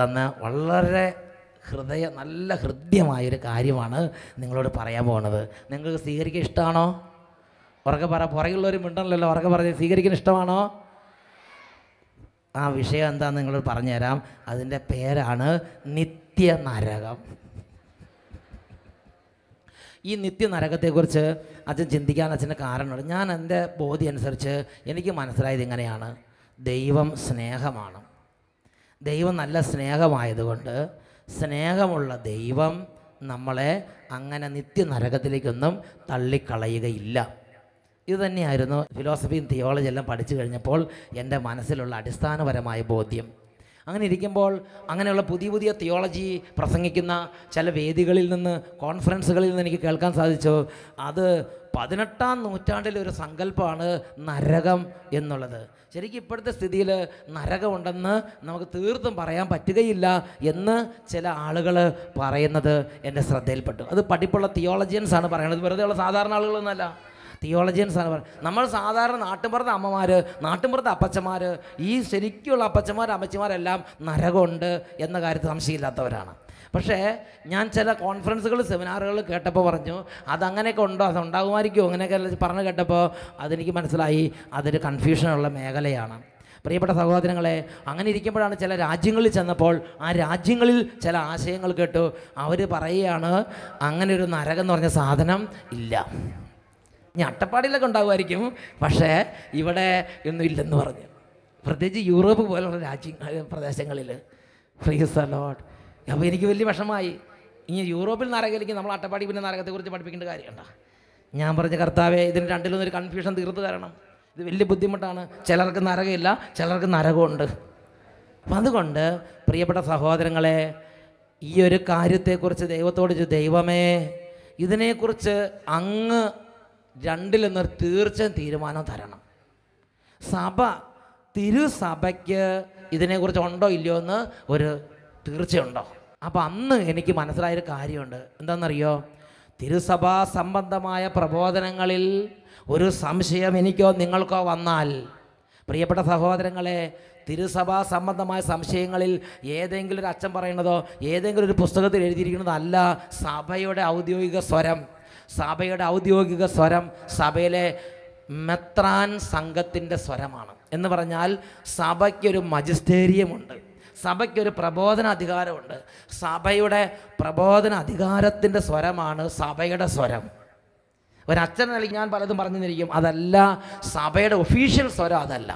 തന്ന വളരെ ഹൃദയ നല്ല ഹൃദ്യമായൊരു കാര്യമാണ് നിങ്ങളോട് പറയാൻ പോകുന്നത് നിങ്ങൾക്ക് സ്വീകരിക്കാൻ ഇഷ്ടമാണോ ഉറക്കെ പറ പുറകിലുള്ളവരും മിണ്ടണല്ലോ ഉറക്കെ പറഞ്ഞ് സ്വീകരിക്കാൻ ഇഷ്ടമാണോ ആ വിഷയം എന്താണെന്ന് നിങ്ങളോട് പറഞ്ഞുതരാം അതിൻ്റെ പേരാണ് നിത്യനരകം ഈ നിത്യനരകത്തെക്കുറിച്ച് അച്ഛൻ ചിന്തിക്കാൻ അച്ഛൻ്റെ കാരണമുണ്ട് ഞാൻ എൻ്റെ ബോധി അനുസരിച്ച് എനിക്ക് മനസ്സിലായത് ഇങ്ങനെയാണ് ദൈവം സ്നേഹമാണ് ദൈവം നല്ല സ്നേഹമായതുകൊണ്ട് സ്നേഹമുള്ള ദൈവം നമ്മളെ അങ്ങനെ നിത്യനരകത്തിലേക്കൊന്നും തള്ളിക്കളയുകയില്ല ഇതുതന്നെയായിരുന്നു ഫിലോസഫിയും തിയോളജിയെല്ലാം എല്ലാം പഠിച്ചു കഴിഞ്ഞപ്പോൾ എൻ്റെ മനസ്സിലുള്ള അടിസ്ഥാനപരമായ ബോധ്യം അങ്ങനെ ഇരിക്കുമ്പോൾ അങ്ങനെയുള്ള പുതിയ പുതിയ തിയോളജി പ്രസംഗിക്കുന്ന ചില വേദികളിൽ നിന്ന് കോൺഫറൻസുകളിൽ നിന്ന് എനിക്ക് കേൾക്കാൻ സാധിച്ചു അത് പതിനെട്ടാം നൂറ്റാണ്ടിൽ ഒരു സങ്കല്പമാണ് നരകം എന്നുള്ളത് ശരിക്കും ഇപ്പോഴത്തെ സ്ഥിതിയിൽ നരകമുണ്ടെന്ന് നമുക്ക് തീർത്തും പറയാൻ പറ്റുകയില്ല എന്ന് ചില ആളുകൾ പറയുന്നത് എൻ്റെ ശ്രദ്ധയിൽപ്പെട്ടു അത് പഠിപ്പുള്ള തിയോളജിയൻസാണ് ആണ് പറയുന്നത് വെറുതെയുള്ള സാധാരണ ആളുകളൊന്നുമല്ല തിയോളജിയൻസാണ് പറയുന്നത് നമ്മൾ സാധാരണ നാട്ടിൻപുറത്തെ അമ്മമാർ നാട്ടിൻപുറത്തെ അപ്പച്ചമാർ ഈ ശരിക്കുള്ള അപ്പച്ചമാർ അമ്മച്ചിമാരെല്ലാം നരകമുണ്ട് എന്ന കാര്യത്തിൽ സംശയമില്ലാത്തവരാണ് പക്ഷേ ഞാൻ ചില കോൺഫറൻസുകൾ സെമിനാറുകൾ കേട്ടപ്പോൾ പറഞ്ഞു അതങ്ങനെയൊക്കെ ഉണ്ടോ അത് അങ്ങനെയൊക്കെ പറഞ്ഞു കേട്ടപ്പോൾ അതെനിക്ക് മനസ്സിലായി അതൊരു കൺഫ്യൂഷനുള്ള മേഖലയാണ് പ്രിയപ്പെട്ട സഹോദരങ്ങളെ അങ്ങനെ ഇരിക്കുമ്പോഴാണ് ചില രാജ്യങ്ങളിൽ ചെന്നപ്പോൾ ആ രാജ്യങ്ങളിൽ ചില ആശയങ്ങൾ കേട്ടു അവർ പറയുകയാണ് അങ്ങനെ ഒരു നരകം എന്ന് പറഞ്ഞ സാധനം ഇല്ല ഇനി അട്ടപ്പാടിയിലൊക്കെ ഉണ്ടാകുമായിരിക്കും പക്ഷേ ഇവിടെ ഒന്നും ഇല്ലെന്ന് പറഞ്ഞു പ്രത്യേകിച്ച് യൂറോപ്പ് പോലുള്ള രാജ്യ പ്രദേശങ്ങളിൽ ഫ്രീസ് അലോട്ട് അപ്പോൾ എനിക്ക് വലിയ വിഷമായി ഇനി യൂറോപ്പിൽ നരകലിക്ക് നമ്മൾ അട്ടപ്പാടി പിന്നെ നരകത്തെക്കുറിച്ച് പഠിപ്പിക്കേണ്ട കാര്യമുണ്ട ഞാൻ പറഞ്ഞ കർത്താവെ ഇതിന് രണ്ടിലൊന്നൊരു കൺഫ്യൂഷൻ തീർത്ത് തരണം ഇത് വലിയ ബുദ്ധിമുട്ടാണ് ചിലർക്ക് നരകമില്ല ചിലർക്ക് നരകമുണ്ട് അപ്പം അതുകൊണ്ട് പ്രിയപ്പെട്ട സഹോദരങ്ങളെ ഈ ഒരു കാര്യത്തെക്കുറിച്ച് ദൈവത്തോട് ദൈവമേ ഇതിനെക്കുറിച്ച് അങ്ങ് രണ്ടിലൊന്നൊരു തീർച്ചയായും തീരുമാനം തരണം സഭ തിരുസഭയ്ക്ക് ഇതിനെക്കുറിച്ച് ഉണ്ടോ ഇല്ലയോ എന്ന് ഒരു തീർച്ചയുണ്ടോ അപ്പോൾ അന്ന് എനിക്ക് മനസ്സിലായൊരു കാര്യമുണ്ട് എന്താണെന്നറിയോ തിരുസഭാ സംബന്ധമായ പ്രബോധനങ്ങളിൽ ഒരു സംശയം എനിക്കോ നിങ്ങൾക്കോ വന്നാൽ പ്രിയപ്പെട്ട സഹോദരങ്ങളെ തിരുസഭാ സംബന്ധമായ സംശയങ്ങളിൽ ഏതെങ്കിലും ഒരു അച്ഛൻ പറയുന്നതോ ഏതെങ്കിലും ഒരു പുസ്തകത്തിൽ എഴുതിയിരിക്കുന്നതല്ല സഭയുടെ ഔദ്യോഗിക സ്വരം സഭയുടെ ഔദ്യോഗിക സ്വരം സഭയിലെ മെത്രാൻ സംഘത്തിൻ്റെ സ്വരമാണ് എന്ന് പറഞ്ഞാൽ സഭയ്ക്കൊരു മജിസ്റ്റേരിയമുണ്ട് സഭയ്ക്കൊരു പ്രബോധന അധികാരമുണ്ട് സഭയുടെ പ്രബോധന അധികാരത്തിൻ്റെ സ്വരമാണ് സഭയുടെ സ്വരം ഒരച്ഛൻ അല്ലെങ്കിൽ ഞാൻ പലതും പറഞ്ഞു തന്നിരിക്കും അതല്ല സഭയുടെ ഒഫീഷ്യൽ സ്വരം അതല്ല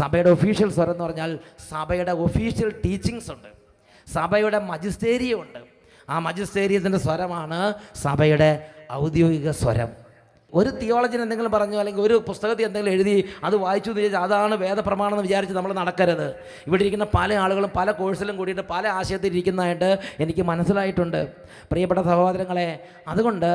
സഭയുടെ ഒഫീഷ്യൽ സ്വരം എന്ന് പറഞ്ഞാൽ സഭയുടെ ഒഫീഷ്യൽ ടീച്ചിങ്സ് ഉണ്ട് സഭയുടെ മജിസ്റ്റേരിയമുണ്ട് ആ മജിസ്റ്റേരിയത്തിൻ്റെ സ്വരമാണ് സഭയുടെ ഔദ്യോഗിക സ്വരം ഒരു തിയോളജിൻ എന്തെങ്കിലും പറഞ്ഞു അല്ലെങ്കിൽ ഒരു പുസ്തകത്തിൽ എന്തെങ്കിലും എഴുതി അത് വായിച്ചു ചോദിച്ചാൽ അതാണ് വേദപ്രമാണം എന്ന് വിചാരിച്ച് നമ്മൾ നടക്കരുത് ഇവിടെ ഇരിക്കുന്ന പല ആളുകളും പല കോഴ്സിലും കൂടിയിട്ട് പല ആശയത്തിൽ ഇരിക്കുന്നതായിട്ട് എനിക്ക് മനസ്സിലായിട്ടുണ്ട് പ്രിയപ്പെട്ട സഹോദരങ്ങളെ അതുകൊണ്ട്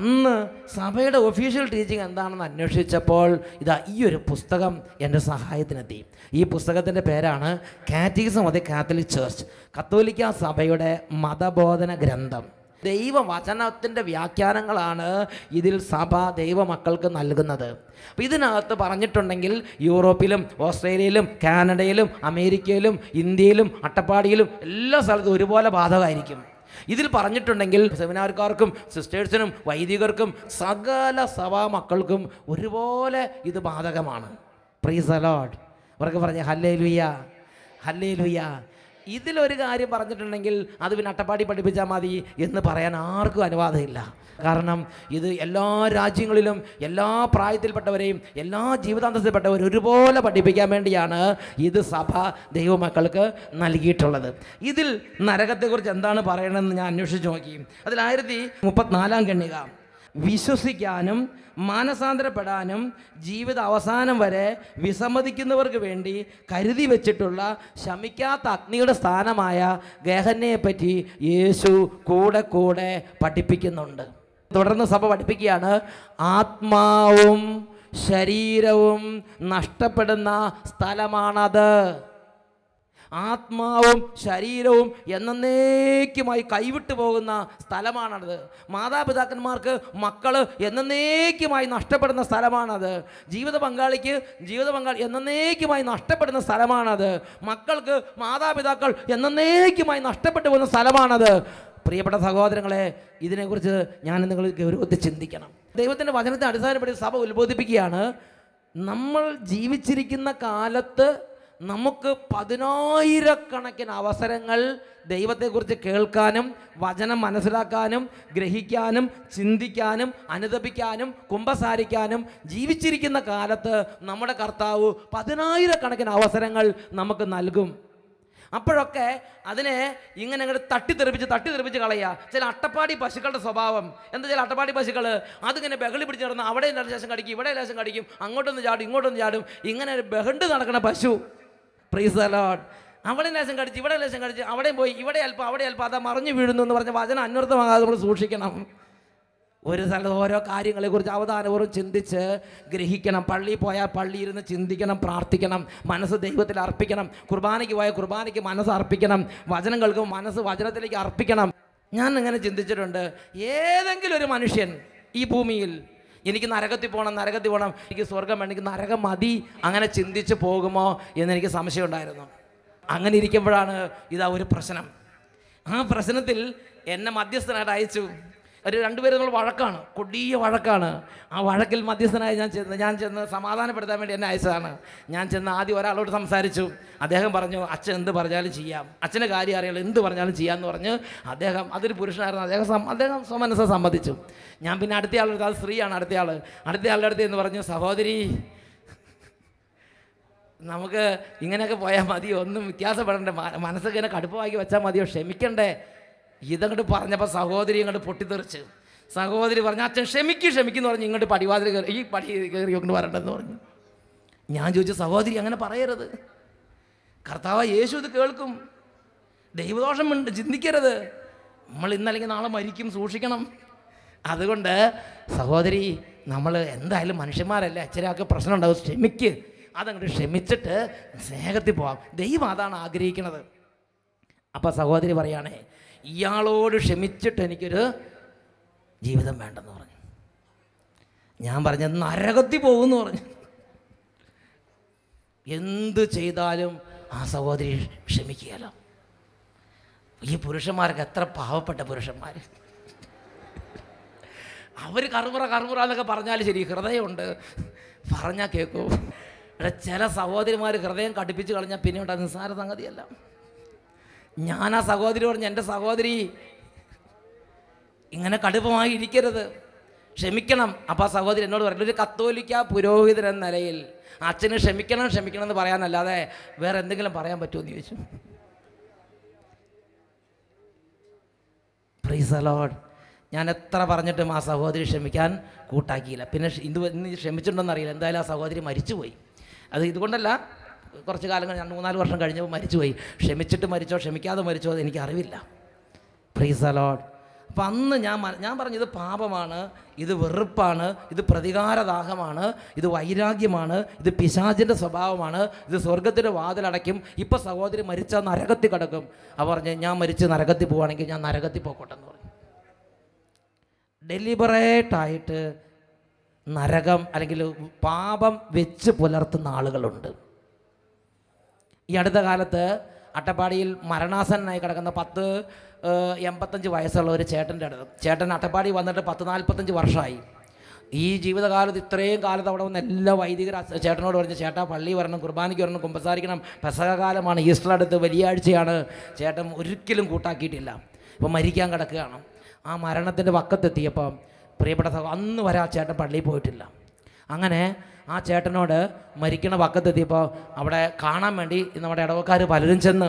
അന്ന് സഭയുടെ ഒഫീഷ്യൽ ടീച്ചിങ് എന്താണെന്ന് അന്വേഷിച്ചപ്പോൾ ഇതാ ഈ ഒരു പുസ്തകം എൻ്റെ സഹായത്തിനെത്തി ഈ പുസ്തകത്തിൻ്റെ പേരാണ് catechism of the Catholic church കത്തോലിക്ക സഭയുടെ മതബോധന ഗ്രന്ഥം ദൈവവചനത്തിൻ്റെ വ്യാഖ്യാനങ്ങളാണ് ഇതിൽ സഭ ദൈവമക്കൾക്ക് നൽകുന്നത് അപ്പം ഇതിനകത്ത് പറഞ്ഞിട്ടുണ്ടെങ്കിൽ യൂറോപ്പിലും ഓസ്ട്രേലിയയിലും കാനഡയിലും അമേരിക്കയിലും ഇന്ത്യയിലും അട്ടപ്പാടിയിലും എല്ലാ സ്ഥലത്തും ഒരുപോലെ ബാധകമായിരിക്കും ഇതിൽ പറഞ്ഞിട്ടുണ്ടെങ്കിൽ സെമിനാർക്കാർക്കും സിസ്റ്റേഴ്സിനും വൈദികർക്കും സകല സഭാ മക്കൾക്കും ഒരുപോലെ ഇത് ബാധകമാണ് പ്രീസ് അലോഡ് അവർക്ക് പറഞ്ഞ ഹല്ലേ ലുയ്യ ഹല്ലേ ലുയ്യ ഇതിലൊരു കാര്യം പറഞ്ഞിട്ടുണ്ടെങ്കിൽ അത് പിന്നെ അട്ടപ്പാടി പഠിപ്പിച്ചാൽ മതി എന്ന് പറയാൻ ആർക്കും അനുവാദമില്ല കാരണം ഇത് എല്ലാ രാജ്യങ്ങളിലും എല്ലാ പ്രായത്തിൽപ്പെട്ടവരെയും എല്ലാ ജീവിതാന്തസ്ഥയിൽപ്പെട്ടവരും ഒരുപോലെ പഠിപ്പിക്കാൻ വേണ്ടിയാണ് ഇത് സഭ ദൈവമക്കൾക്ക് നൽകിയിട്ടുള്ളത് ഇതിൽ നരകത്തെക്കുറിച്ച് എന്താണ് പറയണമെന്ന് ഞാൻ അന്വേഷിച്ച് നോക്കി അതിൽ ആയിരത്തി മുപ്പത്തിനാലാം കണ്ണിക വിശ്വസിക്കാനും മാനസാന്തരപ്പെടാനും ജീവിത അവസാനം വരെ വിസമ്മതിക്കുന്നവർക്ക് വേണ്ടി കരുതി വെച്ചിട്ടുള്ള ശമിക്കാത്ത അഗ്നിയുടെ സ്ഥാനമായ ഗഹനയെപ്പറ്റി യേശു കൂടെ കൂടെ പഠിപ്പിക്കുന്നുണ്ട് തുടർന്ന് സഭ പഠിപ്പിക്കുകയാണ് ആത്മാവും ശരീരവും നഷ്ടപ്പെടുന്ന സ്ഥലമാണത് ആത്മാവും ശരീരവും എന്നേക്കുമായി കൈവിട്ടു പോകുന്ന സ്ഥലമാണത് മാതാപിതാക്കന്മാർക്ക് മക്കൾ എന്നേക്കുമായി നഷ്ടപ്പെടുന്ന സ്ഥലമാണത് ജീവിത പങ്കാളിക്ക് ജീവിത പങ്കാളി എന്നേക്കുമായി നഷ്ടപ്പെടുന്ന സ്ഥലമാണത് മക്കൾക്ക് മാതാപിതാക്കൾ എന്നേക്കുമായി നഷ്ടപ്പെട്ടു പോകുന്ന സ്ഥലമാണത് പ്രിയപ്പെട്ട സഹോദരങ്ങളെ ഇതിനെക്കുറിച്ച് ഞാൻ നിങ്ങൾ ഗൗരവത്തിൽ ചിന്തിക്കണം ദൈവത്തിൻ്റെ വചനത്തെ അടിസ്ഥാനപ്പെടുത്തി സഭ ഉത്ബോധിപ്പിക്കുകയാണ് നമ്മൾ ജീവിച്ചിരിക്കുന്ന കാലത്ത് നമുക്ക് പതിനായിരക്കണക്കിന് അവസരങ്ങൾ ദൈവത്തെക്കുറിച്ച് കേൾക്കാനും വചനം മനസ്സിലാക്കാനും ഗ്രഹിക്കാനും ചിന്തിക്കാനും അനുദപിക്കാനും കുമ്പസാരിക്കാനും ജീവിച്ചിരിക്കുന്ന കാലത്ത് നമ്മുടെ കർത്താവ് പതിനായിരക്കണക്കിന് അവസരങ്ങൾ നമുക്ക് നൽകും അപ്പോഴൊക്കെ അതിനെ ഇങ്ങനെ അങ്ങോട്ട് തട്ടിത്തെറിപ്പിച്ച് തട്ടിത്തെറിപ്പിച്ച് കളയുക ചില അട്ടപ്പാടി പശുക്കളുടെ സ്വഭാവം എന്താ ചില അട്ടപ്പാടി പശുക്കൾ അതിങ്ങനെ ബഹളി പിടിച്ച് നടന്ന് അവിടെ ശേഷം കടിക്കും ഇവിടെ ശേഷം കടിക്കും അങ്ങോട്ടൊന്ന് ചാടും ഇങ്ങോട്ടൊന്ന് ചാടും ഇങ്ങനെ ബഹണ്ട് നടക്കുന്ന പശു പ്രൈസ് അലോട്ട് അവിടെ ലേശം കടിച്ച് ഇവിടെ ലേശം കടിച്ച് അവിടെയും പോയി ഇവിടെ അല്പം അവിടെ അല്പം അതാ മറിഞ്ഞു വീഴുന്നു എന്ന് പറഞ്ഞ വചനം അന്വർത്ഥമാകാതെ നമ്മൾ സൂക്ഷിക്കണം ഒരു സ്ഥലത്ത് ഓരോ കാര്യങ്ങളെക്കുറിച്ച് അവധാനപൂർവ്വം ചിന്തിച്ച് ഗ്രഹിക്കണം പള്ളിയിൽ പോയാൽ പള്ളിയിരുന്ന് ചിന്തിക്കണം പ്രാർത്ഥിക്കണം മനസ്സ് ദൈവത്തിൽ അർപ്പിക്കണം കുർബാനയ്ക്ക് പോയാൽ കുർബാനയ്ക്ക് മനസ്സ് അർപ്പിക്കണം വചനം കേൾക്കും മനസ്സ് വചനത്തിലേക്ക് അർപ്പിക്കണം ഞാൻ ഇങ്ങനെ ചിന്തിച്ചിട്ടുണ്ട് ഏതെങ്കിലും ഒരു മനുഷ്യൻ ഈ ഭൂമിയിൽ എനിക്ക് നരകത്തിൽ പോകണം നരകത്തിൽ പോകണം എനിക്ക് സ്വർഗം വേണം എനിക്ക് നരകം മതി അങ്ങനെ ചിന്തിച്ച് പോകുമോ എന്നെനിക്ക് സംശയമുണ്ടായിരുന്നു അങ്ങനെ ഇരിക്കുമ്പോഴാണ് ഇതാ ഒരു പ്രശ്നം ആ പ്രശ്നത്തിൽ എന്നെ മധ്യസ്ഥനായിട്ട് അയച്ചു ഒരു രണ്ടുപേരും നമ്മൾ വഴക്കാണ് കൊടിയ വഴക്കാണ് ആ വഴക്കിൽ മധ്യസ്ഥനായി ഞാൻ ചെന്ന് ഞാൻ ചെന്ന് സമാധാനപ്പെടുത്താൻ വേണ്ടി എന്നെ അയച്ചതാണ് ഞാൻ ചെന്ന് ആദ്യം ഒരാളോട് സംസാരിച്ചു അദ്ദേഹം പറഞ്ഞു അച്ഛൻ എന്ത് പറഞ്ഞാലും ചെയ്യാം അച്ഛൻ്റെ കാര്യം അറിയാലോ എന്ത് പറഞ്ഞാലും ചെയ്യാമെന്ന് പറഞ്ഞ് അദ്ദേഹം അതൊരു പുരുഷനായിരുന്നു അദ്ദേഹം അദ്ദേഹം സ്വമനസ്സ സമ്മതിച്ചു ഞാൻ പിന്നെ അടുത്തയാളെടുത്ത് അത് സ്ത്രീയാണ് അടുത്തയാൾ അടുത്തയാളുടെ അടുത്ത് എന്ന് പറഞ്ഞു സഹോദരി നമുക്ക് ഇങ്ങനെയൊക്കെ പോയാൽ മതിയോ ഒന്നും വ്യത്യാസപ്പെടണ്ടേ മനസ്സൊക്കെ ഇങ്ങനെ കടുപ്പമാക്കി വെച്ചാൽ മതിയോ ക്ഷമിക്കണ്ടേ ഇതങ്ങോട്ട് പറഞ്ഞപ്പോൾ സഹോദരി ഇങ്ങോട്ട് പൊട്ടിത്തെറിച്ച് സഹോദരി പറഞ്ഞു അച്ഛൻ ക്ഷമിക്ക് എന്ന് പറഞ്ഞു ഇങ്ങോട്ട് പടിവാതിൽ കയറി ഈ പടി കയറി കൊണ്ട് വരണ്ടെന്ന് പറഞ്ഞു ഞാൻ ചോദിച്ചു സഹോദരി അങ്ങനെ പറയരുത് കർത്താവ് യേശു ഇത് കേൾക്കും ദൈവദോഷം ഉണ്ട് ചിന്തിക്കരുത് നമ്മൾ ഇന്നല്ലെങ്കിൽ നാളെ മരിക്കും സൂക്ഷിക്കണം അതുകൊണ്ട് സഹോദരി നമ്മൾ എന്തായാലും മനുഷ്യന്മാരല്ലേ അച്ഛനൊക്കെ പ്രശ്നം ഉണ്ടാവും ക്ഷമിക്ക് അതങ്ങോട്ട് ക്ഷമിച്ചിട്ട് സ്നേഹത്തിൽ പോവാം ദൈവം അതാണ് ആഗ്രഹിക്കുന്നത് അപ്പോൾ സഹോദരി പറയുകയാണേ ഇയാളോട് ക്ഷമിച്ചിട്ട് എനിക്കൊരു ജീവിതം വേണ്ടെന്ന് പറഞ്ഞു ഞാൻ പറഞ്ഞത് നരകത്തി പോകുമെന്ന് പറഞ്ഞു എന്ത് ചെയ്താലും ആ സഹോദരി ക്ഷമിക്കുകയല്ലോ ഈ പുരുഷന്മാർക്ക് എത്ര പാവപ്പെട്ട പുരുഷന്മാർ അവർ കറുമുറ കറുമുറ എന്നൊക്കെ പറഞ്ഞാൽ ശരി ഹൃദയമുണ്ട് പറഞ്ഞാൽ കേൾക്കൂ ഇവിടെ ചില സഹോദരിമാർ ഹൃദയം കടുപ്പിച്ച് കളഞ്ഞാൽ പിന്നെ ഉണ്ടാകുന്ന നിസ്സാര സംഗതിയല്ല ഞാൻ ആ സഹോദരി പറഞ്ഞു എൻ്റെ സഹോദരി ഇങ്ങനെ കടുപ്പമായി ഇരിക്കരുത് ക്ഷമിക്കണം അപ്പം ആ സഹോദരി എന്നോട് പറഞ്ഞു ഒരു കത്തോലിക്ക പുരോഹിതൻ എന്ന നിലയിൽ അച്ഛന് ക്ഷമിക്കണം ക്ഷമിക്കണം എന്ന് പറയാനല്ലാതെ വേറെ എന്തെങ്കിലും പറയാൻ പറ്റുമോ എന്ന് ചോദിച്ചു പ്രീസ് അലോഡ് ഞാൻ എത്ര പറഞ്ഞിട്ടും ആ സഹോദരി ക്ഷമിക്കാൻ കൂട്ടാക്കിയില്ല പിന്നെ ഇത് ഇന്ന് ക്ഷമിച്ചിട്ടുണ്ടെന്നറിയില്ല എന്തായാലും ആ സഹോദരി മരിച്ചുപോയി അത് ഇതുകൊണ്ടല്ല കുറച്ച് കാലം കഴിഞ്ഞ് മൂന്നാല് വർഷം കഴിഞ്ഞപ്പോൾ മരിച്ചുപോയി ക്ഷമിച്ചിട്ട് മരിച്ചോ ക്ഷമിക്കാതെ മരിച്ചോ അത് എനിക്കറിവില്ല പ്രീസ് അലോഡ് അപ്പം അന്ന് ഞാൻ ഞാൻ പറഞ്ഞു ഇത് പാപമാണ് ഇത് വെറുപ്പാണ് ഇത് പ്രതികാരദാഹമാണ് ഇത് വൈരാഗ്യമാണ് ഇത് പിശാചിൻ്റെ സ്വഭാവമാണ് ഇത് സ്വർഗത്തിൻ്റെ വാതിലടയ്ക്കും ഇപ്പം സഹോദരി മരിച്ച നരകത്തിൽ കിടക്കും അവർ പറഞ്ഞു ഞാൻ മരിച്ച് നരകത്തിൽ പോവുകയാണെങ്കിൽ ഞാൻ നരകത്തിൽ പോക്കോട്ടെന്ന് പറഞ്ഞു ഡെലിബറേറ്റായിട്ട് നരകം അല്ലെങ്കിൽ പാപം വെച്ച് പുലർത്തുന്ന ആളുകളുണ്ട് ഈ അടുത്ത കാലത്ത് അട്ടപ്പാടിയിൽ മരണാസനായി കിടക്കുന്ന പത്ത് എൺപത്തഞ്ച് വയസ്സുള്ള ഒരു ചേട്ടൻ്റെ അടുത്ത് ചേട്ടൻ അട്ടപ്പാടി വന്നിട്ട് പത്ത് നാൽപ്പത്തഞ്ച് വർഷമായി ഈ ജീവിതകാലത്ത് ഇത്രയും കാലത്ത് അവിടെ വന്ന എല്ലാ വൈദിക ചേട്ടനോട് പറഞ്ഞ ചേട്ടാ പള്ളി വരണം കുർബാനയ്ക്ക് വരണം കുമ്പസാരിക്കണം പെസകകാലമാണ് ഈസ്റ്റർ അടുത്ത് വലിയാഴ്ചയാണ് ചേട്ടൻ ഒരിക്കലും കൂട്ടാക്കിയിട്ടില്ല ഇപ്പം മരിക്കാൻ കിടക്കുകയാണ് ആ മരണത്തിൻ്റെ വക്കത്തെത്തിയപ്പം പ്രിയപ്പെട്ട അന്ന് വരെ ആ ചേട്ടൻ പള്ളിയിൽ പോയിട്ടില്ല അങ്ങനെ ആ ചേട്ടനോട് മരിക്കണ പക്കത്തെത്തിയപ്പോൾ അവിടെ കാണാൻ വേണ്ടി നമ്മുടെ ഇടവക്കാർ പലരും ചെന്ന്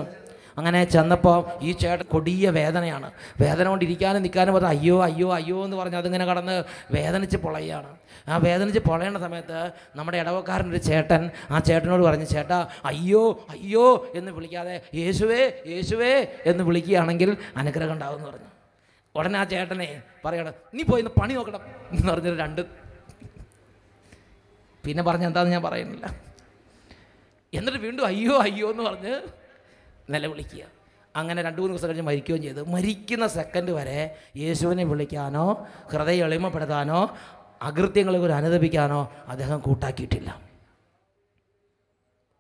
അങ്ങനെ ചെന്നപ്പോൾ ഈ ചേട്ടൻ കൊടിയ വേദനയാണ് വേദന കൊണ്ടിരിക്കാനും നിൽക്കാനും പറഞ്ഞ അയ്യോ അയ്യോ അയ്യോ എന്ന് പറഞ്ഞ് അതിങ്ങനെ കടന്ന് വേദനിച്ച് പൊളയാണ് ആ വേദനിച്ച് പൊളയേണ്ട സമയത്ത് നമ്മുടെ ഇടവക്കാരനൊരു ചേട്ടൻ ആ ചേട്ടനോട് പറഞ്ഞു ചേട്ടാ അയ്യോ അയ്യോ എന്ന് വിളിക്കാതെ യേശുവേ യേശുവേ എന്ന് വിളിക്കുകയാണെങ്കിൽ അനുഗ്രഹം ഉണ്ടാവും എന്ന് പറഞ്ഞു ഉടനെ ആ ചേട്ടനെ പറയണം നീ പോയി പണി നോക്കണം എന്ന് പറഞ്ഞിട്ട് രണ്ട് പിന്നെ പറഞ്ഞ എന്താന്ന് ഞാൻ പറയുന്നില്ല എന്നിട്ട് വീണ്ടും അയ്യോ അയ്യോ എന്ന് പറഞ്ഞ് നിലവിളിക്കുക അങ്ങനെ രണ്ട് മൂന്ന് ദിവസം കഴിഞ്ഞ് മരിക്കുകയും ചെയ്തു മരിക്കുന്ന സെക്കൻഡ് വരെ യേശുവിനെ വിളിക്കാനോ ഹൃദയം എളിമപ്പെടുത്താനോ അകൃത്യങ്ങളെ ഒരു അനുദപിക്കാനോ അദ്ദേഹം കൂട്ടാക്കിയിട്ടില്ല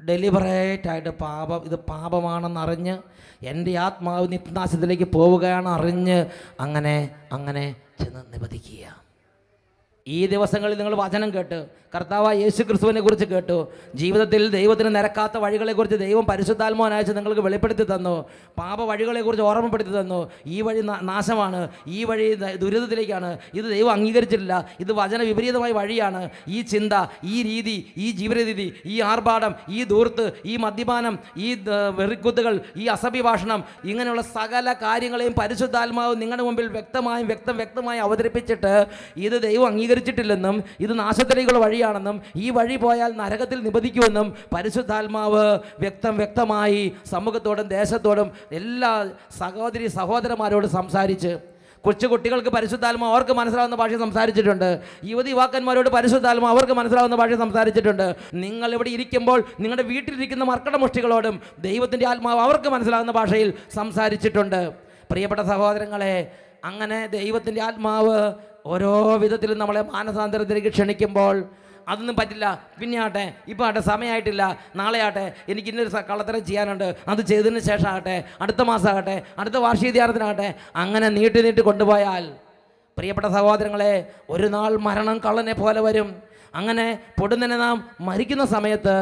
ഡെലിബറേറ്റ് ആയിട്ട് പാപം ഇത് പാപമാണെന്ന് എൻ്റെ ആത്മാവ് നിത്യനാശത്തിലേക്ക് പോവുകയാണ് അങ്ങനെ അങ്ങനെ ചെന്ന് നിബദിക്കുക ഈ ദിവസങ്ങളിൽ നിങ്ങൾ വചനം കേട്ട് കർത്താവ് യേശു ക്രിസ്തുവിനെ കുറിച്ച് കേട്ടു ജീവിതത്തിൽ ദൈവത്തിന് നിരക്കാത്ത വഴികളെക്കുറിച്ച് ദൈവം പരിശുദ്ധാത്മാവനയച്ച് നിങ്ങൾക്ക് വെളിപ്പെടുത്തി തന്നു പാപ വഴികളെക്കുറിച്ച് ഓർമ്മപ്പെടുത്തി തന്നു ഈ വഴി നാശമാണ് ഈ വഴി ദുരിതത്തിലേക്കാണ് ഇത് ദൈവം അംഗീകരിച്ചിട്ടില്ല ഇത് വചന വിപരീതമായ വഴിയാണ് ഈ ചിന്ത ഈ രീതി ഈ ജീവിതരീതി ഈ ആർഭാടം ഈ ദൂർത്ത് ഈ മദ്യപാനം ഈ വെറിക്കുത്തുകൾ ഈ അസഭിഭാഷണം ഇങ്ങനെയുള്ള സകല കാര്യങ്ങളെയും പരിശുദ്ധാത്മാവ് നിങ്ങളുടെ മുമ്പിൽ വ്യക്തമായും വ്യക്തം വ്യക്തമായി അവതരിപ്പിച്ചിട്ട് ഇത് ദൈവം അംഗീകരിച്ചു സ്വീകരിച്ചിട്ടില്ലെന്നും ഇത് നാശത്തിലേക്കുള്ള വഴിയാണെന്നും ഈ വഴി പോയാൽ നരകത്തിൽ നിബദിക്കുമെന്നും പരിശുദ്ധാത്മാവ് വ്യക്തം വ്യക്തമായി സമൂഹത്തോടും ദേശത്തോടും എല്ലാ സഹോദരി സഹോദരന്മാരോടും സംസാരിച്ച് കൊച്ചു കുട്ടികൾക്ക് പരിശുദ്ധാത്മ അവർക്ക് മനസ്സിലാവുന്ന ഭാഷ സംസാരിച്ചിട്ടുണ്ട് യുവതി യുവാക്കന്മാരോട് പരിശുദ്ധാത്മ അവർക്ക് മനസ്സിലാവുന്ന ഭാഷ സംസാരിച്ചിട്ടുണ്ട് നിങ്ങൾ ഇവിടെ ഇരിക്കുമ്പോൾ നിങ്ങളുടെ വീട്ടിലിരിക്കുന്ന മർക്കടമുഷ്ടികളോടും ദൈവത്തിൻ്റെ ആത്മാവ് അവർക്ക് മനസ്സിലാവുന്ന ഭാഷയിൽ സംസാരിച്ചിട്ടുണ്ട് പ്രിയപ്പെട്ട സഹോദരങ്ങളെ അങ്ങനെ ദൈവത്തിൻ്റെ ആത്മാവ് ഓരോ വിധത്തിലും നമ്മളെ മാനസാന്തരത്തിലേക്ക് ക്ഷണിക്കുമ്പോൾ അതൊന്നും പറ്റില്ല പിന്നെ ആട്ടെ ഇപ്പോൾ ആട്ടെ സമയമായിട്ടില്ല നാളെ ആട്ടെ എനിക്ക് ഇന്നൊരു കള്ളത്തരം ചെയ്യാനുണ്ട് അത് ചെയ്തതിന് ശേഷം ആകട്ടെ അടുത്ത മാസം ആകട്ടെ അടുത്ത വാർഷികധ്യാനത്തിനാകട്ടെ അങ്ങനെ നീട്ടി നീട്ടി കൊണ്ടുപോയാൽ പ്രിയപ്പെട്ട സഹോദരങ്ങളെ ഒരു നാൾ മരണം കള്ളനെ പോലെ വരും അങ്ങനെ പൊടുന്നനെ നാം മരിക്കുന്ന സമയത്ത്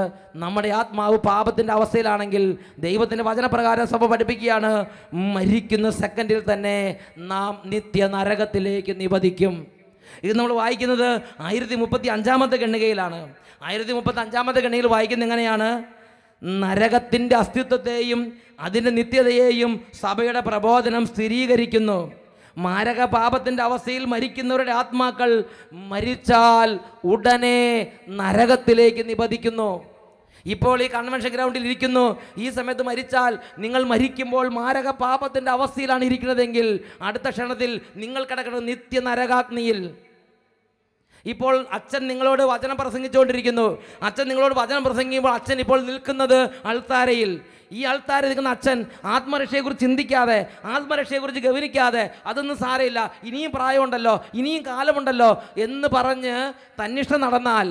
നമ്മുടെ ആത്മാവ് പാപത്തിൻ്റെ അവസ്ഥയിലാണെങ്കിൽ ദൈവത്തിൻ്റെ വചനപ്രകാരം സഭ പഠിപ്പിക്കുകയാണ് മരിക്കുന്ന സെക്കൻഡിൽ തന്നെ നാം നിത്യ നരകത്തിലേക്ക് നിപതിക്കും ഇത് നമ്മൾ വായിക്കുന്നത് ആയിരത്തി മുപ്പത്തി അഞ്ചാമത്തെ ഖണ്ണികയിലാണ് ആയിരത്തി മുപ്പത്തി അഞ്ചാമത്തെ ഖണ്ണികയിൽ വായിക്കുന്നത് എങ്ങനെയാണ് നരകത്തിൻ്റെ അസ്തിത്വത്തെയും അതിൻ്റെ നിത്യതയെയും സഭയുടെ പ്രബോധനം സ്ഥിരീകരിക്കുന്നു മാരക പാപത്തിൻ്റെ അവസ്ഥയിൽ മരിക്കുന്നവരുടെ ആത്മാക്കൾ മരിച്ചാൽ ഉടനെ നരകത്തിലേക്ക് നിബദിക്കുന്നു ഇപ്പോൾ ഈ കൺവെൻഷൻ ഗ്രൗണ്ടിൽ ഇരിക്കുന്നു ഈ സമയത്ത് മരിച്ചാൽ നിങ്ങൾ മരിക്കുമ്പോൾ മാരക പാപത്തിൻ്റെ അവസ്ഥയിലാണ് ഇരിക്കുന്നതെങ്കിൽ അടുത്ത ക്ഷണത്തിൽ നിങ്ങൾ കിടക്കുന്നത് നിത്യ നരകാഗ്നിയിൽ ഇപ്പോൾ അച്ഛൻ നിങ്ങളോട് വചനം പ്രസംഗിച്ചുകൊണ്ടിരിക്കുന്നു അച്ഛൻ നിങ്ങളോട് വചനം പ്രസംഗിക്കുമ്പോൾ അച്ഛൻ ഇപ്പോൾ നിൽക്കുന്നത് അൾത്താരയിൽ ഈ ആൾക്കാർ ഇരിക്കുന്ന അച്ഛൻ ആത്മരക്ഷയെക്കുറിച്ച് ചിന്തിക്കാതെ ആത്മരക്ഷയെക്കുറിച്ച് ഗൗനിക്കാതെ അതൊന്നും സാരമില്ല ഇനിയും പ്രായമുണ്ടല്ലോ ഇനിയും കാലമുണ്ടല്ലോ എന്ന് പറഞ്ഞ് തന്നിഷ്ടം നടന്നാൽ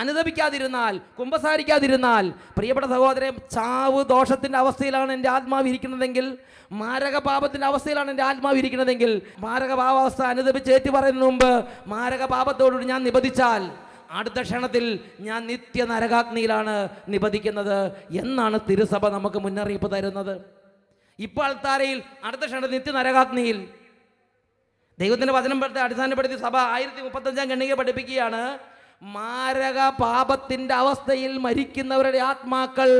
അനുദപിക്കാതിരുന്നാൽ കുമ്പസാരിക്കാതിരുന്നാൽ പ്രിയപ്പെട്ട സഹോദരൻ ചാവ് ദോഷത്തിൻ്റെ അവസ്ഥയിലാണ് എൻ്റെ ആത്മാവ് ഇരിക്കുന്നതെങ്കിൽ മാരകപാപത്തിൻ്റെ അവസ്ഥയിലാണ് എൻ്റെ ആത്മാവ് ഇരിക്കുന്നതെങ്കിൽ മാരകപാപാവസ്ഥ അനുദപിച്ച് ഏറ്റു പറയുന്നതിന് മുമ്പ് മാരകപാപത്തോടുകൂടി ഞാൻ നിബന്ധിച്ചാൽ അടുത്ത ക്ഷണത്തിൽ ഞാൻ നിത്യ നരകാഗ്നിയിലാണ് നിപതിക്കുന്നത് എന്നാണ് തിരുസഭ നമുക്ക് മുന്നറിയിപ്പ് തരുന്നത് ഇപ്പോൾ താരയിൽ അടുത്ത ക്ഷണത്തിൽ നിത്യ നരകാഗ്നിയിൽ ദൈവത്തിൻ്റെ വചനം അടിസ്ഥാനപ്പെടുത്തി സഭ ആയിരത്തി മുപ്പത്തഞ്ചാം കണ്ണിക പഠിപ്പിക്കുകയാണ് മാരക പാപത്തിൻ്റെ അവസ്ഥയിൽ മരിക്കുന്നവരുടെ ആത്മാക്കൾ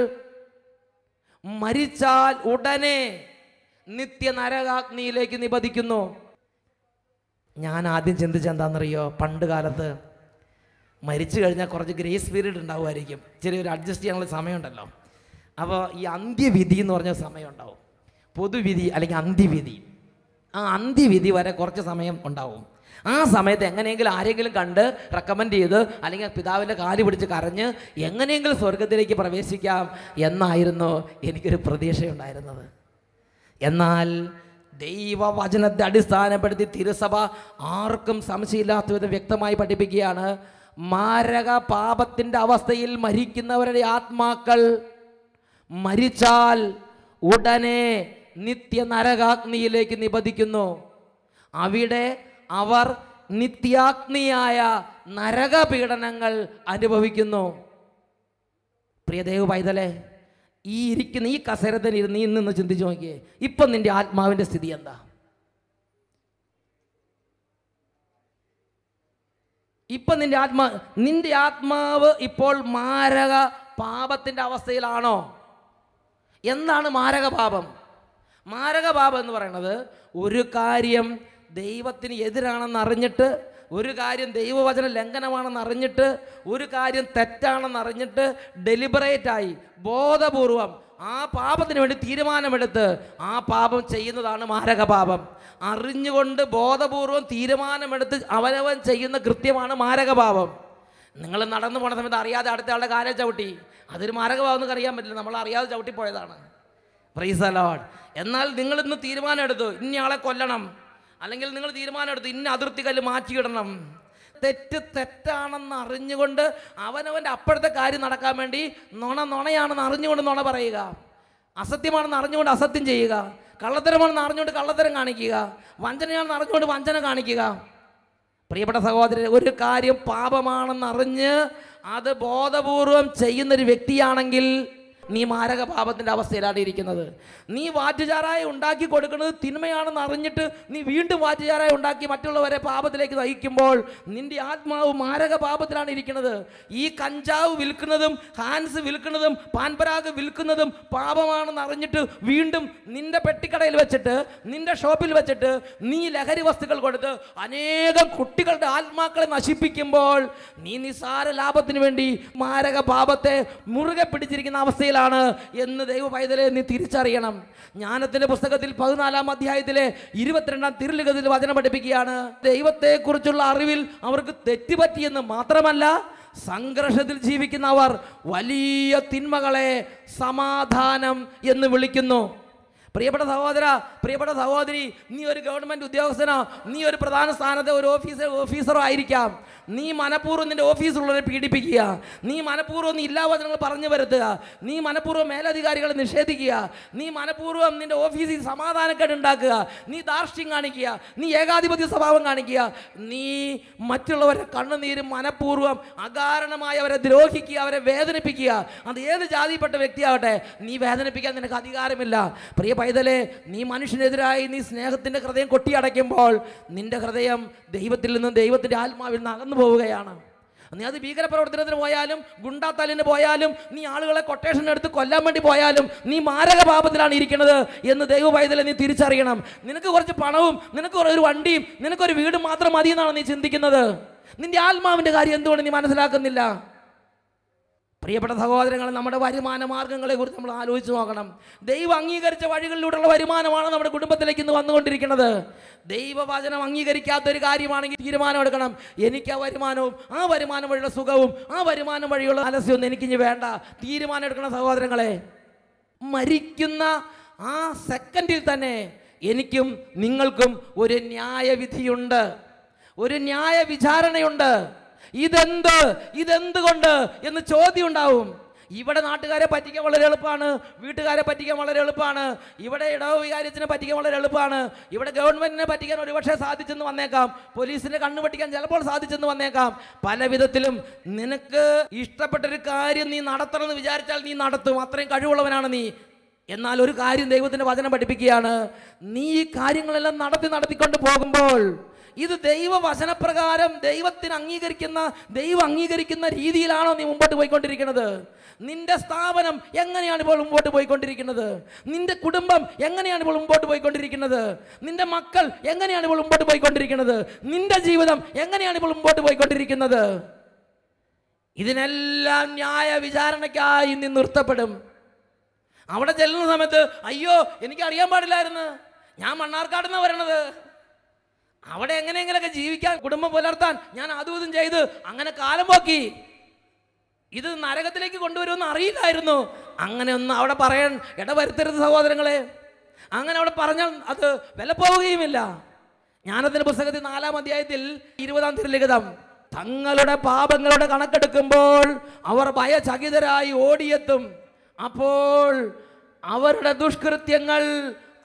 മരിച്ചാൽ ഉടനെ നിത്യ നരകാഗ്നിയിലേക്ക് നിപതിക്കുന്നു ഞാൻ ആദ്യം ചിന്തിച്ചെന്താണെന്നറിയോ പണ്ട് കാലത്ത് മരിച്ചു കഴിഞ്ഞാൽ കുറച്ച് ഗ്രേസ് പീരീഡ് ഉണ്ടാവുമായിരിക്കും ചെറിയൊരു അഡ്ജസ്റ്റ് ചെയ്യാനുള്ള സമയമുണ്ടല്ലോ അപ്പോൾ ഈ അന്ത്യവിധി എന്ന് പറഞ്ഞ സമയം ഉണ്ടാവും പൊതുവിധി അല്ലെങ്കിൽ അന്ത്യവിധി ആ അന്ത്യവിധി വരെ കുറച്ച് സമയം ഉണ്ടാവും ആ സമയത്ത് എങ്ങനെയെങ്കിലും ആരെങ്കിലും കണ്ട് റെക്കമെൻഡ് ചെയ്ത് അല്ലെങ്കിൽ പിതാവിൻ്റെ കാല് പിടിച്ച് കരഞ്ഞ് എങ്ങനെയെങ്കിലും സ്വർഗത്തിലേക്ക് പ്രവേശിക്കാം എന്നായിരുന്നു എനിക്കൊരു പ്രതീക്ഷയുണ്ടായിരുന്നത് എന്നാൽ ദൈവവചനത്തെ അടിസ്ഥാനപ്പെടുത്തി തിരുസഭ ആർക്കും സംശയമില്ലാത്ത വിധം വ്യക്തമായി പഠിപ്പിക്കുകയാണ് മാരക പാപത്തിൻ്റെ അവസ്ഥയിൽ മരിക്കുന്നവരുടെ ആത്മാക്കൾ മരിച്ചാൽ ഉടനെ നിത്യ നരകാഗ്നിയിലേക്ക് നിപതിക്കുന്നു അവിടെ അവർ നിത്യാഗ്നിയായ നരകപീഡനങ്ങൾ അനുഭവിക്കുന്നു പ്രിയദേവ് പൈതലെ ഈ ഇരിക്കുന്ന ഈ കസരത്തിന് ഇരുന്ന് ഇന്ന് ചിന്തിച്ചു നോക്കിയേ ഇപ്പം നിന്റെ ആത്മാവിൻ്റെ സ്ഥിതി എന്താ ഇപ്പം നിന്റെ ആത്മാ നിന്റെ ആത്മാവ് ഇപ്പോൾ മാരക പാപത്തിൻ്റെ അവസ്ഥയിലാണോ എന്താണ് മാരക പാപം മാരക പാപം എന്ന് പറയുന്നത് ഒരു കാര്യം ദൈവത്തിന് എതിരാണെന്ന് അറിഞ്ഞിട്ട് ഒരു കാര്യം ദൈവവചന ലംഘനമാണെന്ന് അറിഞ്ഞിട്ട് ഒരു കാര്യം തെറ്റാണെന്ന് അറിഞ്ഞിട്ട് ഡെലിബറേറ്റായി ബോധപൂർവം ആ പാപത്തിന് വേണ്ടി തീരുമാനമെടുത്ത് ആ പാപം ചെയ്യുന്നതാണ് മാരകപാപം അറിഞ്ഞുകൊണ്ട് ബോധപൂർവം തീരുമാനമെടുത്ത് അവനവൻ ചെയ്യുന്ന കൃത്യമാണ് മാരകപാപം നിങ്ങൾ നടന്നു പോണ സമയത്ത് അറിയാതെ അടുത്ത ആളുടെ കാലം ചവിട്ടി അതൊരു മാരകഭാവം എന്ന് അറിയാൻ പറ്റില്ല നമ്മൾ അറിയാതെ ചവിട്ടിപ്പോയതാണ് പ്രൈസ് അലോഡ് എന്നാൽ നിങ്ങൾ ഇന്ന് തീരുമാനമെടുത്തു ഇനി ആളെ കൊല്ലണം അല്ലെങ്കിൽ നിങ്ങൾ തീരുമാനമെടുത്തു ഇന്ന അതിർത്തി കല്ല് മാറ്റിയിടണം തെറ്റ് തെറ്റാണെന്ന് അറിഞ്ഞുകൊണ്ട് അവനവൻ്റെ അപ്പോഴത്തെ കാര്യം നടക്കാൻ വേണ്ടി നുണ നുണയാണെന്ന് അറിഞ്ഞുകൊണ്ട് നുണ പറയുക അസത്യമാണെന്ന് അറിഞ്ഞുകൊണ്ട് അസത്യം ചെയ്യുക കള്ളത്തരമാണെന്ന് അറിഞ്ഞുകൊണ്ട് കള്ളത്തരം കാണിക്കുക വഞ്ചനയാണെന്ന് അറിഞ്ഞുകൊണ്ട് വഞ്ചന കാണിക്കുക പ്രിയപ്പെട്ട സഹോദരൻ ഒരു കാര്യം പാപമാണെന്ന് അറിഞ്ഞ് അത് ബോധപൂർവം ചെയ്യുന്നൊരു വ്യക്തിയാണെങ്കിൽ നീ മാരക പാപത്തിൻ്റെ അവസ്ഥയിലാണ് ഇരിക്കുന്നത് നീ വാറ്റുചാരായ ഉണ്ടാക്കി കൊടുക്കുന്നത് തിന്മയാണെന്ന് അറിഞ്ഞിട്ട് നീ വീണ്ടും വാറ്റുചാരായ ഉണ്ടാക്കി മറ്റുള്ളവരെ പാപത്തിലേക്ക് നയിക്കുമ്പോൾ നിന്റെ ആത്മാവ് മാരക പാപത്തിലാണ് ഇരിക്കുന്നത് ഈ കഞ്ചാവ് വിൽക്കുന്നതും ഹാൻസ് വിൽക്കുന്നതും പാൻപരാഗ് വിൽക്കുന്നതും പാപമാണെന്ന് അറിഞ്ഞിട്ട് വീണ്ടും നിന്റെ പെട്ടിക്കടയിൽ വെച്ചിട്ട് നിന്റെ ഷോപ്പിൽ വെച്ചിട്ട് നീ ലഹരി വസ്തുക്കൾ കൊടുത്ത് അനേകം കുട്ടികളുടെ ആത്മാക്കളെ നശിപ്പിക്കുമ്പോൾ നീ നിസാര ലാഭത്തിന് വേണ്ടി മാരക പാപത്തെ മുറുകെ പിടിച്ചിരിക്കുന്ന അവസ്ഥയിൽ ആണ് എന്ന് ദൈവ പൈതലെ നീ തിരിച്ചറിയണം ജ്ഞാനത്തിൻ്റെ പുസ്തകത്തിൽ പതിനാലാം അധ്യായത്തിലെ ഇരുപത്തിരണ്ടാം തിരുലിഖത്തിൽ വചനം പഠിപ്പിക്കുകയാണ് ദൈവത്തെക്കുറിച്ചുള്ള അറിവിൽ അവർക്ക് തെറ്റുപറ്റിയെന്ന് മാത്രമല്ല സംഘർഷത്തിൽ ജീവിക്കുന്നവർ വലിയ തിന്മകളെ സമാധാനം എന്ന് വിളിക്കുന്നു പ്രിയപ്പെട്ട സഹോദര പ്രിയപ്പെട്ട സഹോദരി നീ ഒരു ഗവൺമെൻറ് ഉദ്യോഗസ്ഥനോ നീ ഒരു പ്രധാന സ്ഥാനത്തെ ഒരു ഓഫീസർ ഓഫീസറോ ആയിരിക്കാം നീ മനഃപൂർവ്വം നിൻ്റെ ഓഫീസിലുള്ളവരെ പീഡിപ്പിക്കുക നീ മനഃപൂർവ്വം നീ ഇല്ലാവചനങ്ങൾ പറഞ്ഞു വരുത്തുക നീ മനഃപൂർവ്വം മേലധികാരികളെ നിഷേധിക്കുക നീ മനഃപൂർവ്വം നിൻ്റെ ഓഫീസിൽ സമാധാനക്കേട് ഉണ്ടാക്കുക നീ ദാർഷ്ട്യം കാണിക്കുക നീ ഏകാധിപത്യ സ്വഭാവം കാണിക്കുക നീ മറ്റുള്ളവരെ കണ്ണുനീരും മനഃപൂർവ്വം അകാരണമായി അവരെ ദ്രോഹിക്കുക അവരെ വേദനിപ്പിക്കുക അത് ഏത് ജാതിയിൽപ്പെട്ട വ്യക്തിയാവട്ടെ നീ വേദനിപ്പിക്കാൻ നിനക്ക് അധികാരമില്ല പ്രിയ പൈതലെ നീ മനുഷ്യനെതിരായി നീ സ്നേഹത്തിൻ്റെ ഹൃദയം കൊട്ടിയടയ്ക്കുമ്പോൾ നിന്റെ ഹൃദയം ദൈവത്തിൽ നിന്നും ദൈവത്തിൻ്റെ ആത്മാവിൽ നിന്ന് അകന്നു പോവുകയാണ് നീ അത് ഭീകര പ്രവർത്തനത്തിന് പോയാലും ഗുണ്ടാത്താലിന് പോയാലും നീ ആളുകളെ കൊട്ടേഷൻ എടുത്ത് കൊല്ലാൻ വേണ്ടി പോയാലും നീ മാരക പാപത്തിലാണ് ഇരിക്കുന്നത് എന്ന് ദൈവ പൈതലെ നീ തിരിച്ചറിയണം നിനക്ക് കുറച്ച് പണവും നിനക്ക് ഒരു വണ്ടിയും നിനക്കൊരു വീടും മാത്രം മതി എന്നാണ് നീ ചിന്തിക്കുന്നത് നിന്റെ ആത്മാവിൻ്റെ കാര്യം എന്തുകൊണ്ട് നീ മനസ്സിലാക്കുന്നില്ല പ്രിയപ്പെട്ട സഹോദരങ്ങൾ നമ്മുടെ വരുമാന മാർഗങ്ങളെക്കുറിച്ച് നമ്മൾ ആലോചിച്ച് നോക്കണം ദൈവം അംഗീകരിച്ച വഴികളിലൂടെയുള്ള വരുമാനമാണ് നമ്മുടെ കുടുംബത്തിലേക്ക് ഇന്ന് വന്നുകൊണ്ടിരിക്കുന്നത് ദൈവവചനം അംഗീകരിക്കാത്ത ഒരു കാര്യമാണെങ്കിൽ തീരുമാനമെടുക്കണം എനിക്ക് ആ വരുമാനവും ആ വരുമാനം വഴിയുള്ള സുഖവും ആ വരുമാനം വഴിയുള്ള ആലസ്യമൊന്നും ഇനി വേണ്ട തീരുമാനം എടുക്കണം സഹോദരങ്ങളെ മരിക്കുന്ന ആ സെക്കൻഡിൽ തന്നെ എനിക്കും നിങ്ങൾക്കും ഒരു ന്യായവിധിയുണ്ട് ഒരു ന്യായ വിചാരണയുണ്ട് ഇതെന്ത് ഇതെന്ത് കൊണ്ട് എന്ന് ചോദ്യം ഉണ്ടാവും ഇവിടെ നാട്ടുകാരെ പറ്റിക്കാൻ വളരെ എളുപ്പമാണ് വീട്ടുകാരെ പറ്റിക്കാൻ വളരെ എളുപ്പമാണ് ഇവിടെ ഇടവ പറ്റിക്കാൻ വളരെ എളുപ്പമാണ് ഇവിടെ ഗവൺമെന്റിനെ പറ്റിക്കാൻ ഒരുപക്ഷെ സാധിച്ചെന്ന് വന്നേക്കാം പോലീസിനെ പറ്റിക്കാൻ ചിലപ്പോൾ സാധിച്ചെന്ന് വന്നേക്കാം പല വിധത്തിലും നിനക്ക് ഒരു കാര്യം നീ നടത്തണമെന്ന് വിചാരിച്ചാൽ നീ നടത്തും അത്രയും കഴിവുള്ളവനാണ് നീ എന്നാൽ ഒരു കാര്യം ദൈവത്തിന്റെ വചനം പഠിപ്പിക്കുകയാണ് നീ ഈ കാര്യങ്ങളെല്ലാം നടത്തി നടത്തിക്കൊണ്ട് പോകുമ്പോൾ ഇത് ദൈവവചനപ്രകാരം ദൈവത്തിന് അംഗീകരിക്കുന്ന ദൈവം അംഗീകരിക്കുന്ന രീതിയിലാണോ നീ മുമ്പോട്ട് പോയിക്കൊണ്ടിരിക്കുന്നത് നിന്റെ സ്ഥാപനം എങ്ങനെയാണ് ഇപ്പോൾ മുമ്പോട്ട് പോയിക്കൊണ്ടിരിക്കുന്നത് നിന്റെ കുടുംബം എങ്ങനെയാണ് ഇപ്പോൾ മുമ്പോട്ട് പോയിക്കൊണ്ടിരിക്കുന്നത് നിന്റെ മക്കൾ എങ്ങനെയാണ് ഇപ്പോൾ മുമ്പോട്ട് പോയിക്കൊണ്ടിരിക്കുന്നത് നിന്റെ ജീവിതം എങ്ങനെയാണ് ഇപ്പോൾ മുമ്പോട്ട് പോയിക്കൊണ്ടിരിക്കുന്നത് ഇതിനെല്ലാം ന്യായ വിചാരണയ്ക്കായി നീ നിർത്തപ്പെടും അവിടെ ചെല്ലുന്ന സമയത്ത് അയ്യോ എനിക്കറിയാൻ പാടില്ലായിരുന്നു ഞാൻ മണ്ണാർക്കാടുന്ന വരണത് അവിടെ എങ്ങനെയെങ്കിലൊക്കെ ജീവിക്കാൻ കുടുംബം പുലർത്താൻ ഞാൻ അതും ഇതും ചെയ്ത് അങ്ങനെ കാലം പോക്കി ഇത് നരകത്തിലേക്ക് കൊണ്ടുവരുമെന്ന് അറിയില്ലായിരുന്നു അങ്ങനെ ഒന്ന് അവിടെ പറയാൻ ഇടവരുത്തരുത് സഹോദരങ്ങളെ അങ്ങനെ അവിടെ പറഞ്ഞാൽ അത് വിലപ്പോവുകയുമില്ല ജ്ഞാനത്തിൻ്റെ പുസ്തകത്തിൽ നാലാം അധ്യായത്തിൽ ഇരുപതാം തിരുലിഖിതം തങ്ങളുടെ പാപങ്ങളുടെ കണക്കെടുക്കുമ്പോൾ അവർ ഭയചകിതരായി ഓടിയെത്തും അപ്പോൾ അവരുടെ ദുഷ്കൃത്യങ്ങൾ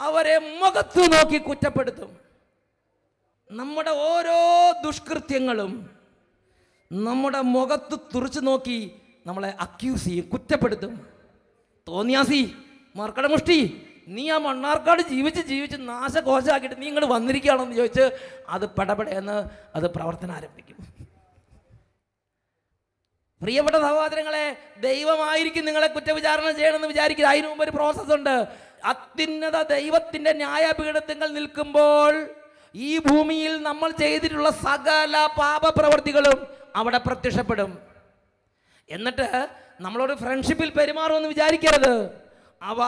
അവരെ മുഖത്തു നോക്കി കുറ്റപ്പെടുത്തും നമ്മുടെ ഓരോ ദുഷ്കൃത്യങ്ങളും നമ്മുടെ മുഖത്ത് തുറച്ചു നോക്കി നമ്മളെ അക്യൂസ് ചെയ്യും കുറ്റപ്പെടുത്തും തോന്നിയാസി മുഷ്ടി നീ ആ മണ്ണാർക്കാട് ജീവിച്ച് ജീവിച്ച് നാശകോശമാക്കിയിട്ട് നീ ഇങ്ങോട്ട് വന്നിരിക്കുകയാണെന്ന് ചോദിച്ച് അത് പടപടയെന്ന് അത് പ്രവർത്തനം ആരംഭിക്കും പ്രിയപ്പെട്ട സഹോദരങ്ങളെ ദൈവമായിരിക്കും നിങ്ങളെ കുറ്റവിചാരണ ചെയ്യണമെന്ന് വിചാരിക്കുക അതിനു മുമ്പ് ഒരു പ്രോസസ്സുണ്ട് അത്യുന്നത ദൈവത്തിൻ്റെ ന്യായപീഠത്തിങ്ങൾ നിൽക്കുമ്പോൾ ഈ ഭൂമിയിൽ നമ്മൾ ചെയ്തിട്ടുള്ള സകല പാപപ്രവർത്തികളും അവിടെ പ്രത്യക്ഷപ്പെടും എന്നിട്ട് നമ്മളോട് ഫ്രണ്ട്ഷിപ്പിൽ പെരുമാറുമെന്ന് വിചാരിക്കരുത് അവ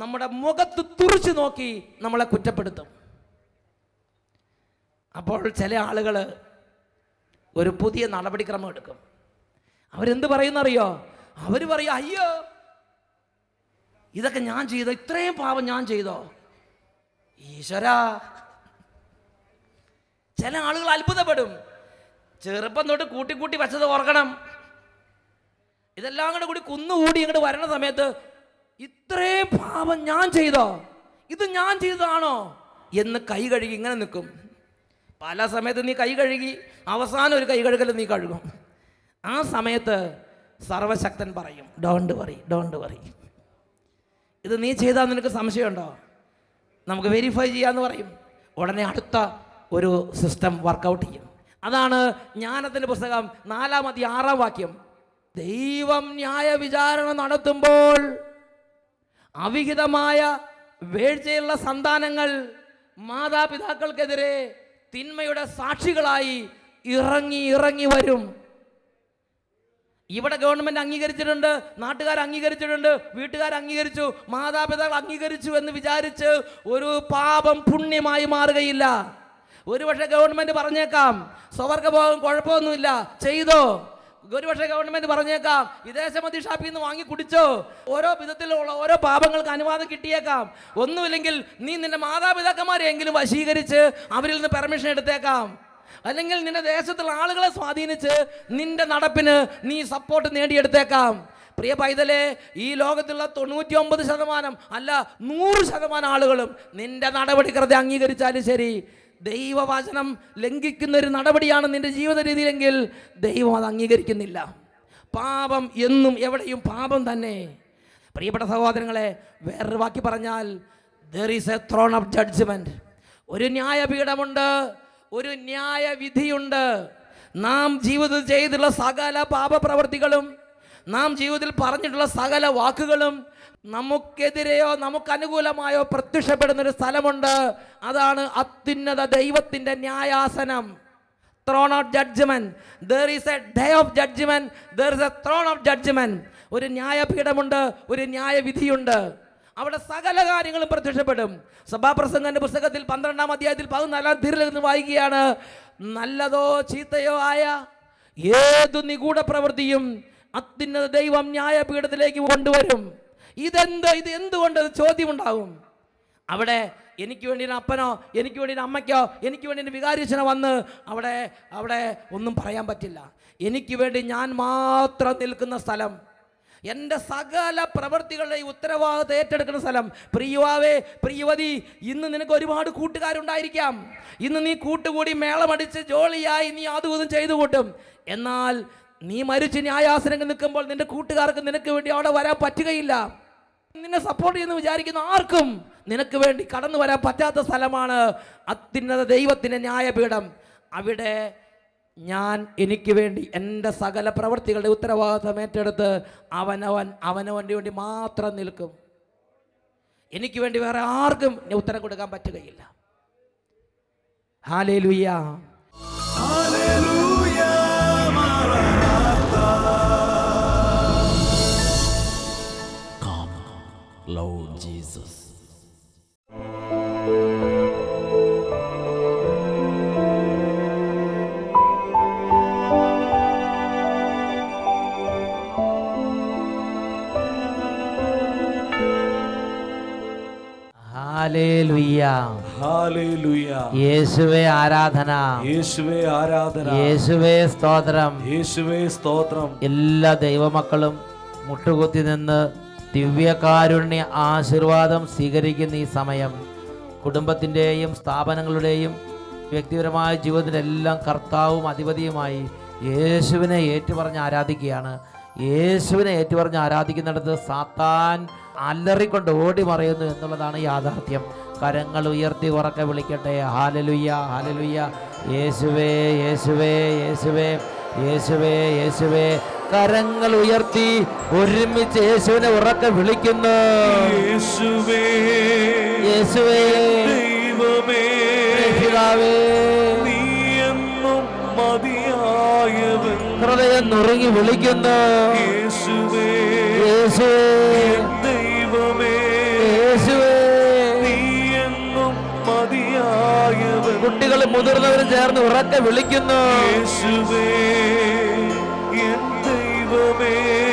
നമ്മുടെ മുഖത്ത് തുറിച്ചു നോക്കി നമ്മളെ കുറ്റപ്പെടുത്തും അപ്പോൾ ചില ആളുകൾ ഒരു പുതിയ നടപടിക്രമം എടുക്കും അവരെന്ത് പറയുന്നറിയോ അവർ പറയും അയ്യോ ഇതൊക്കെ ഞാൻ ചെയ്തോ ഇത്രയും പാപം ഞാൻ ചെയ്തോ ഈശ്വരാ ചില ആളുകൾ അത്ഭുതപ്പെടും ചെറുപ്പം തൊട്ട് കൂട്ടി കൂട്ടി വെച്ചത് ഓർക്കണം ഇതെല്ലാം കൂടെ കൂടി കുന്നുകൂടി ഇങ്ങോട്ട് വരണ സമയത്ത് ഇത്രയും പാപം ഞാൻ ചെയ്തോ ഇത് ഞാൻ ചെയ്തതാണോ എന്ന് കൈ കഴുകി ഇങ്ങനെ നിൽക്കും പല സമയത്ത് നീ കൈ കഴുകി അവസാനം ഒരു കൈ കഴുകൽ നീ കഴുകും ആ സമയത്ത് സർവശക്തൻ പറയും ഡോണ്ട് വറി ഡോണ്ട് വറി ഇത് നീ ചെയ്താൽ നിനക്ക് സംശയമുണ്ടോ നമുക്ക് വെരിഫൈ ചെയ്യാന്ന് പറയും ഉടനെ അടുത്ത ഒരു സിസ്റ്റം വർക്കൗട്ട് ചെയ്യും അതാണ് ജ്ഞാനത്തിൻ്റെ പുസ്തകം നാലാമതി ആറാം വാക്യം ദൈവം ന്യായ വിചാരണ നടത്തുമ്പോൾ അവിഹിതമായ വേഴ്ചയുള്ള സന്താനങ്ങൾ മാതാപിതാക്കൾക്കെതിരെ തിന്മയുടെ സാക്ഷികളായി ഇറങ്ങി ഇറങ്ങി വരും ഇവിടെ ഗവൺമെന്റ് അംഗീകരിച്ചിട്ടുണ്ട് നാട്ടുകാർ അംഗീകരിച്ചിട്ടുണ്ട് വീട്ടുകാർ അംഗീകരിച്ചു മാതാപിതാക്കൾ അംഗീകരിച്ചു എന്ന് വിചാരിച്ച് ഒരു പാപം പുണ്യമായി മാറുകയില്ല ഒരുപക്ഷെ ഗവൺമെന്റ് പറഞ്ഞേക്കാം സ്വവർഗഭോഗം കുഴപ്പമൊന്നുമില്ല ചെയ്തോ ഒരുപക്ഷെ ഗവൺമെന്റ് പറഞ്ഞേക്കാം വിദേശ ഷാപ്പിൽ നിന്ന് വാങ്ങി കുടിച്ചോ ഓരോ വിധത്തിലുള്ള ഓരോ പാപങ്ങൾക്ക് അനുവാദം കിട്ടിയേക്കാം ഒന്നുമില്ലെങ്കിൽ നീ നിന്റെ മാതാപിതാക്കന്മാരെ എങ്കിലും വശീകരിച്ച് അവരിൽ നിന്ന് പെർമിഷൻ എടുത്തേക്കാം അല്ലെങ്കിൽ നിന്റെ ദേശത്തുള്ള ആളുകളെ സ്വാധീനിച്ച് നിന്റെ നടപ്പിന് നീ സപ്പോർട്ട് നേടിയെടുത്തേക്കാം പ്രിയ പൈതലെ ഈ ലോകത്തുള്ള തൊണ്ണൂറ്റി ഒമ്പത് ശതമാനം അല്ല നൂറ് ശതമാനം ആളുകളും നിന്റെ നടപടിക്രമത്തെ അംഗീകരിച്ചാലും ശരി ദൈവവചനം ലംഘിക്കുന്ന ഒരു നടപടിയാണ് നിന്റെ ജീവിത രീതിയിലെങ്കിൽ ദൈവം അത് അംഗീകരിക്കുന്നില്ല പാപം എന്നും എവിടെയും പാപം തന്നെ പ്രിയപ്പെട്ട സഹോദരങ്ങളെ വേറൊരു വാക്കി പറഞ്ഞാൽ there is a throne of judgement ഒരു ന്യായപീഠമുണ്ട് ഒരു ന്യായവിധിയുണ്ട് നാം ജീവിതത്തിൽ ചെയ്തിട്ടുള്ള സകല പാപപ്രവർത്തികളും നാം ജീവിതത്തിൽ പറഞ്ഞിട്ടുള്ള സകല വാക്കുകളും നമുക്കെതിരെയോ നമുക്ക് അനുകൂലമായോ പ്രത്യക്ഷപ്പെടുന്ന ഒരു സ്ഥലമുണ്ട് അതാണ് അത്യുന്നത ദൈവത്തിൻ്റെ ന്യായാസനം throne of judgement there a day of judgement there a throne of judgement ഒരു ന്യായപീഠമുണ്ട് ഒരു ന്യായവിധിയുണ്ട് അവിടെ സകല കാര്യങ്ങളും പ്രത്യക്ഷപ്പെടും സഭാപ്രസംഗന്റെ പുസ്തകത്തിൽ പന്ത്രണ്ടാം അധ്യായത്തിൽ പതിനാലാം തീരിലിരുന്ന് വായിക്കുകയാണ് നല്ലതോ ചീത്തയോ ആയ ഏതു നിഗൂഢ പ്രവൃത്തിയും അത്യുന്നത ദൈവം ന്യായപീഠത്തിലേക്ക് കൊണ്ടുവരും ഇതെന്ത് ഇത് ചോദ്യം ചോദ്യമുണ്ടാകും അവിടെ എനിക്ക് വേണ്ടി അപ്പനോ എനിക്ക് വേണ്ടി അമ്മയ്ക്കോ എനിക്ക് വേണ്ടി വികാരിച്ചനോ വന്ന് അവിടെ അവിടെ ഒന്നും പറയാൻ പറ്റില്ല എനിക്ക് വേണ്ടി ഞാൻ മാത്രം നിൽക്കുന്ന സ്ഥലം എൻ്റെ സകല പ്രവൃത്തികളുടെ ഉത്തരവാദിത്വം ഏറ്റെടുക്കുന്ന സ്ഥലം പ്രിയുവാവേ പ്രിയവതി ഇന്ന് നിനക്ക് ഒരുപാട് കൂട്ടുകാരുണ്ടായിരിക്കാം ഇന്ന് നീ കൂട്ടുകൂടി മേളമടിച്ച് ജോളിയായി നീ അതും ഇതും ചെയ്തു കൂട്ടും എന്നാൽ നീ മരിച്ച് ന്യായാസനങ്ങൾ നിൽക്കുമ്പോൾ നിന്റെ കൂട്ടുകാർക്ക് നിനക്ക് വേണ്ടി അവിടെ വരാൻ പറ്റുകയില്ല നിന്നെ സപ്പോർട്ട് ചെയ്യുന്നു വിചാരിക്കുന്ന ആർക്കും നിനക്ക് വേണ്ടി കടന്നു വരാൻ പറ്റാത്ത സ്ഥലമാണ് അത്യുന്നത ദൈവത്തിൻ്റെ ന്യായപീഠം അവിടെ ഞാൻ എനിക്ക് വേണ്ടി എൻ്റെ സകല പ്രവൃത്തികളുടെ ഉത്തരവാദിത്വം ഏറ്റെടുത്ത് അവനവൻ അവനവൻ്റെ വേണ്ടി മാത്രം നിൽക്കും എനിക്ക് വേണ്ടി വേറെ ആർക്കും ഉത്തരം കൊടുക്കാൻ പറ്റുകയില്ല ഹാലേ ലുയ്യാ യേശുവേ ആരാധന യേശുവേ ആരാധന യേശുവേ സ്തോത്രം യേശുവേ സ്തോത്രം എല്ലാ ദൈവമക്കളും മുട്ടുകുത്തി നിന്ന് ദിവ്യകാരുണ്യ ആശീർവാദം സ്വീകരിക്കുന്ന ഈ സമയം കുടുംബത്തിൻ്റെയും സ്ഥാപനങ്ങളുടെയും വ്യക്തിപരമായ ജീവിതത്തിലെല്ലാം കർത്താവും അധിപതിയുമായി യേശുവിനെ ഏറ്റുപറഞ്ഞ് ആരാധിക്കുകയാണ് യേശുവിനെ ഏറ്റുപറഞ്ഞ് ആരാധിക്കുന്നിടത്ത് സാത്താൻ അലറിക്കൊണ്ട് ഓടി മറയുന്നു എന്നുള്ളതാണ് യാഥാർത്ഥ്യം കരങ്ങൾ ഉയർത്തി ഉറക്കെ വിളിക്കട്ടെ ഹാലലുയ്യ ഹാലലുയ്യ യേശുവേ യേശുവേ യേശുവേ യേശുവേ യേശുവേ കരങ്ങൾ ഉയർത്തി ഒരുമിച്ച് യേശുവിനെ ഉറക്കെ വിളിക്കുന്നു യേശുവേ യേശുവേ ദൈവമേ എന്നുറങ്ങി വിളിക്കുന്നു കുട്ടികൾ മുതിർന്നവരും ചേർന്ന് ഉറക്കെ വിളിക്കുന്നു ദൈവമേ